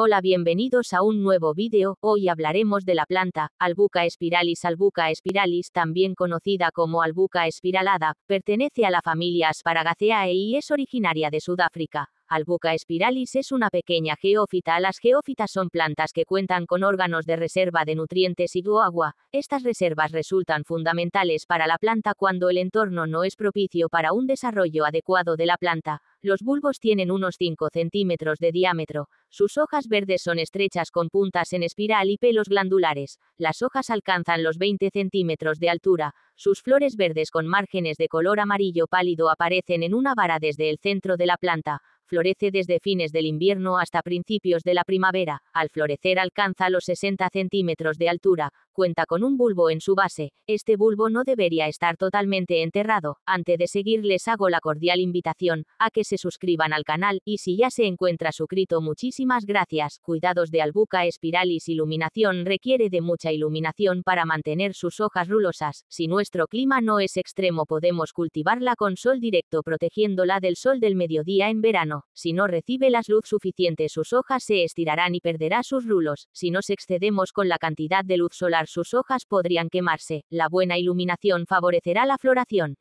Hola bienvenidos a un nuevo vídeo, hoy hablaremos de la planta, Albuca espiralis Albuca espiralis también conocida como Albuca espiralada, pertenece a la familia Asparagaceae y es originaria de Sudáfrica. Albuca spiralis es una pequeña geófita. Las geófitas son plantas que cuentan con órganos de reserva de nutrientes y de agua. Estas reservas resultan fundamentales para la planta cuando el entorno no es propicio para un desarrollo adecuado de la planta. Los bulbos tienen unos 5 centímetros de diámetro. Sus hojas verdes son estrechas con puntas en espiral y pelos glandulares. Las hojas alcanzan los 20 centímetros de altura. Sus flores verdes con márgenes de color amarillo pálido aparecen en una vara desde el centro de la planta florece desde fines del invierno hasta principios de la primavera, al florecer alcanza los 60 centímetros de altura, cuenta con un bulbo en su base, este bulbo no debería estar totalmente enterrado, antes de seguir les hago la cordial invitación a que se suscriban al canal, y si ya se encuentra suscrito muchísimas gracias, cuidados de albuca espiralis iluminación requiere de mucha iluminación para mantener sus hojas rulosas, si nuestro clima no es extremo podemos cultivarla con sol directo protegiéndola del sol del mediodía en verano, si no recibe la luz suficiente sus hojas se estirarán y perderá sus rulos. Si nos excedemos con la cantidad de luz solar sus hojas podrían quemarse. La buena iluminación favorecerá la floración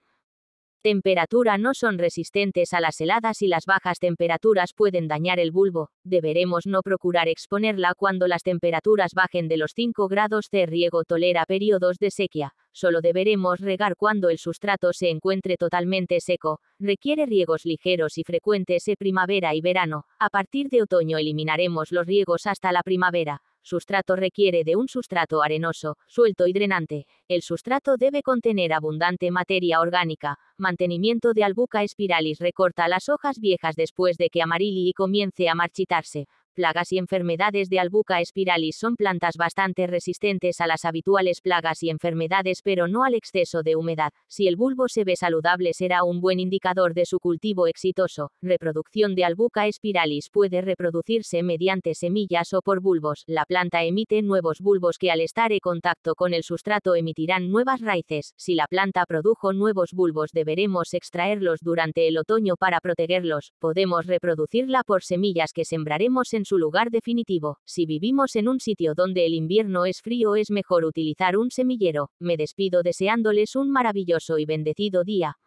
temperatura no son resistentes a las heladas y las bajas temperaturas pueden dañar el bulbo. Deberemos no procurar exponerla cuando las temperaturas bajen de los 5 grados C. Riego tolera periodos de sequía. Solo deberemos regar cuando el sustrato se encuentre totalmente seco. Requiere riegos ligeros y frecuentes en primavera y verano. A partir de otoño eliminaremos los riegos hasta la primavera. Sustrato requiere de un sustrato arenoso, suelto y drenante. El sustrato debe contener abundante materia orgánica. Mantenimiento de albuca espiralis recorta las hojas viejas después de que amarilli y comience a marchitarse plagas y enfermedades de Albuca espiralis son plantas bastante resistentes a las habituales plagas y enfermedades pero no al exceso de humedad. Si el bulbo se ve saludable será un buen indicador de su cultivo exitoso. Reproducción de Albuca espiralis puede reproducirse mediante semillas o por bulbos. La planta emite nuevos bulbos que al estar en contacto con el sustrato emitirán nuevas raíces. Si la planta produjo nuevos bulbos deberemos extraerlos durante el otoño para protegerlos. Podemos reproducirla por semillas que sembraremos en su lugar definitivo. Si vivimos en un sitio donde el invierno es frío es mejor utilizar un semillero. Me despido deseándoles un maravilloso y bendecido día.